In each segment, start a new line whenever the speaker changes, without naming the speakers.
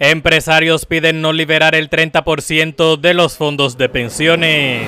Empresarios piden no liberar el 30% de los fondos de pensiones.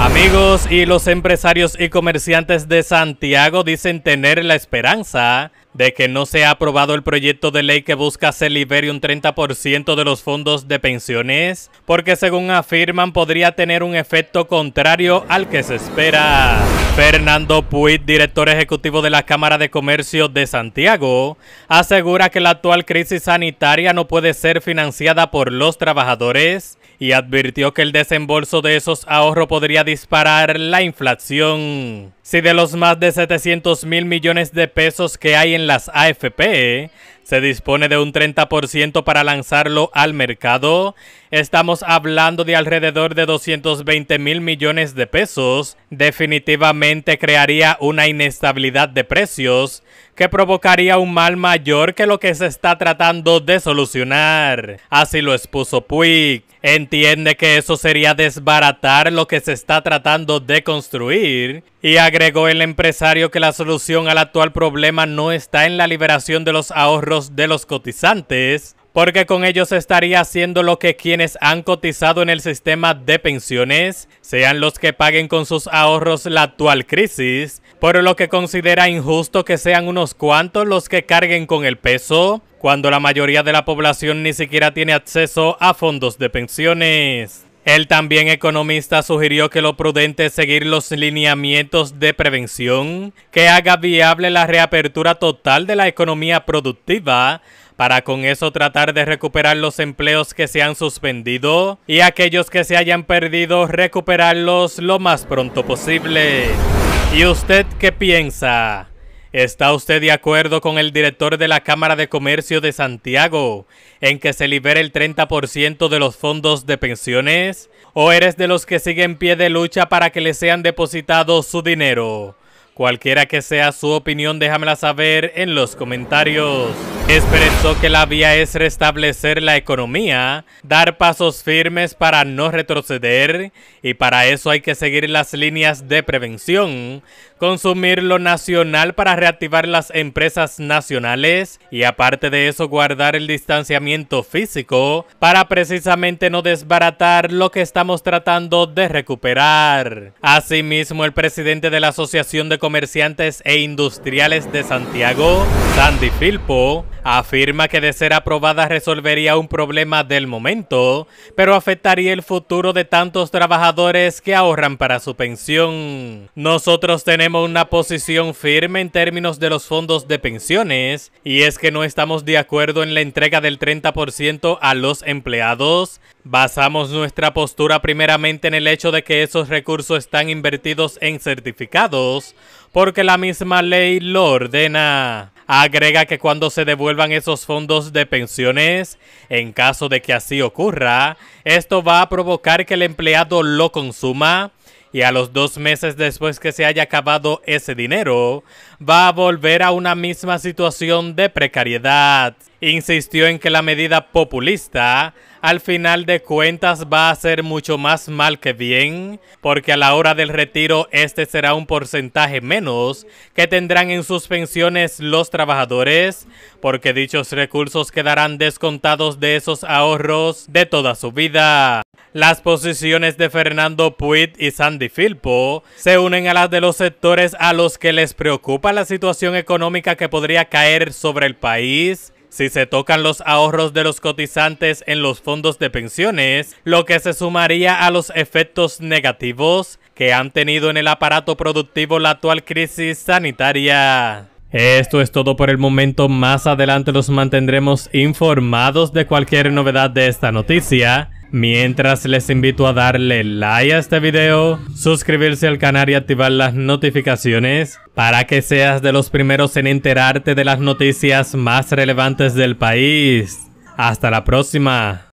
Amigos y los empresarios y comerciantes de Santiago dicen tener la esperanza de que no se ha aprobado el proyecto de ley que busca se libere un 30% de los fondos de pensiones, porque según afirman podría tener un efecto contrario al que se espera. Fernando Puig, director ejecutivo de la Cámara de Comercio de Santiago, asegura que la actual crisis sanitaria no puede ser financiada por los trabajadores y advirtió que el desembolso de esos ahorros podría disparar la inflación. Si de los más de 700 mil millones de pesos que hay en las AFP, se dispone de un 30% para lanzarlo al mercado, estamos hablando de alrededor de 220 mil millones de pesos, definitivamente crearía una inestabilidad de precios que provocaría un mal mayor que lo que se está tratando de solucionar. Así lo expuso Puig entiende que eso sería desbaratar lo que se está tratando de construir y agregó el empresario que la solución al actual problema no está en la liberación de los ahorros de los cotizantes, porque con ellos se estaría haciendo lo que quienes han cotizado en el sistema de pensiones sean los que paguen con sus ahorros la actual crisis, por lo que considera injusto que sean unos cuantos los que carguen con el peso, cuando la mayoría de la población ni siquiera tiene acceso a fondos de pensiones. El también economista sugirió que lo prudente es seguir los lineamientos de prevención que haga viable la reapertura total de la economía productiva para con eso tratar de recuperar los empleos que se han suspendido y aquellos que se hayan perdido recuperarlos lo más pronto posible. ¿Y usted qué piensa? ¿Está usted de acuerdo con el director de la Cámara de Comercio de Santiago en que se libere el 30% de los fondos de pensiones? ¿O eres de los que siguen pie de lucha para que le sean depositados su dinero? Cualquiera que sea su opinión, déjamela saber en los comentarios. Expresó que la vía es restablecer la economía, dar pasos firmes para no retroceder y para eso hay que seguir las líneas de prevención, consumir lo nacional para reactivar las empresas nacionales y aparte de eso guardar el distanciamiento físico para precisamente no desbaratar lo que estamos tratando de recuperar. Asimismo, el presidente de la Asociación de Comerciantes e Industriales de Santiago Sandy Filpo afirma que de ser aprobada resolvería un problema del momento, pero afectaría el futuro de tantos trabajadores que ahorran para su pensión. Nosotros tenemos una posición firme en términos de los fondos de pensiones, y es que no estamos de acuerdo en la entrega del 30% a los empleados. Basamos nuestra postura primeramente en el hecho de que esos recursos están invertidos en certificados, porque la misma ley lo ordena. Agrega que cuando se devuelvan esos fondos de pensiones, en caso de que así ocurra, esto va a provocar que el empleado lo consuma y a los dos meses después que se haya acabado ese dinero, va a volver a una misma situación de precariedad. Insistió en que la medida populista al final de cuentas va a ser mucho más mal que bien, porque a la hora del retiro este será un porcentaje menos que tendrán en sus pensiones los trabajadores, porque dichos recursos quedarán descontados de esos ahorros de toda su vida. Las posiciones de Fernando Puig y Sandy Filpo se unen a las de los sectores a los que les preocupa la situación económica que podría caer sobre el país si se tocan los ahorros de los cotizantes en los fondos de pensiones, lo que se sumaría a los efectos negativos que han tenido en el aparato productivo la actual crisis sanitaria. Esto es todo por el momento, más adelante los mantendremos informados de cualquier novedad de esta noticia. Mientras les invito a darle like a este video, suscribirse al canal y activar las notificaciones para que seas de los primeros en enterarte de las noticias más relevantes del país. Hasta la próxima.